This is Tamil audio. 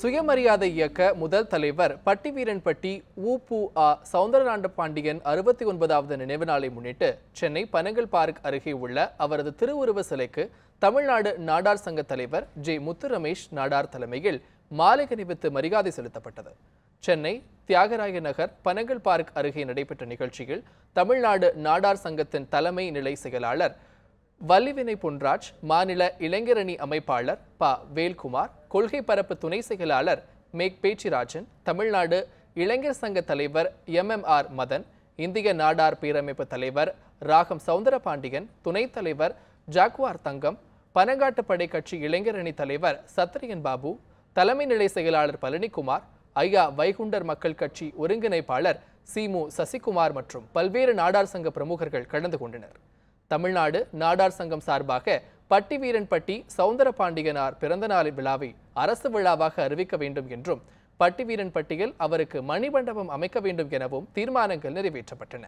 சுயமரியாதை இயக்க முதல் தலைவர் பட்டிவீரன்பட்டி ஊபு ஆ சவுந்தரநாண்ட பாண்டியன் அறுபத்தி ஒன்பதாவது நினைவு நாளை முன்னிட்டு சென்னை பனங்கல் பார்க் அருகே உள்ள அவரது திருவுருவ சிலைக்கு தமிழ்நாடு நாடார் சங்க தலைவர் ஜே முத்து ரமேஷ் நாடார் தலைமையில் மாலை கணிவித்து மரியாதை செலுத்தப்பட்டது சென்னை தியாகராய நகர் பனங்கல் பார்க் அருகே நடைபெற்ற நிகழ்ச்சியில் தமிழ்நாடு நாடார் சங்கத்தின் தலைமை நிலை செயலாளர் வல்லிவினை பொன்ராஜ் மாநில இளைஞரணி அமைப்பாளர் ப வேல்குமார் கொள்கை பரப்பு துணை செயலாளர் மேக் பேச்சிராஜன் தமிழ்நாடு இளைஞர் சங்க தலைவர் எம் எம் ஆர் மதன் இந்திய நாடார் பேரமைப்பு தலைவர் ராகம் சவுந்தரபாண்டியன் துணைத் தலைவர் ஜாக்வார் தங்கம் பனங்காட்டுப்படை கட்சி இளைஞரணி தலைவர் சத்திரியன் பாபு தலைமை நிலை செயலாளர் பழனிக்குமார் ஐயா வைகுண்டர் மக்கள் கட்சி ஒருங்கிணைப்பாளர் சிமு சசிகுமார் மற்றும் பல்வேறு நாடார் சங்க பிரமுகர்கள் கலந்து கொண்டனர் தமிழ்நாடு நாடார் சங்கம் சார்பாக பட்டி வீரன்பட்டி சவுந்தர பாண்டியனார் பிறந்தநாள் விழாவை அரசு விழாவாக அறிவிக்க வேண்டும் என்றும் பட்டி வீரன்பட்டியில் அவருக்கு மணிமண்டபம் அமைக்க வேண்டும் எனவும் தீர்மானங்கள் நிறைவேற்றப்பட்டன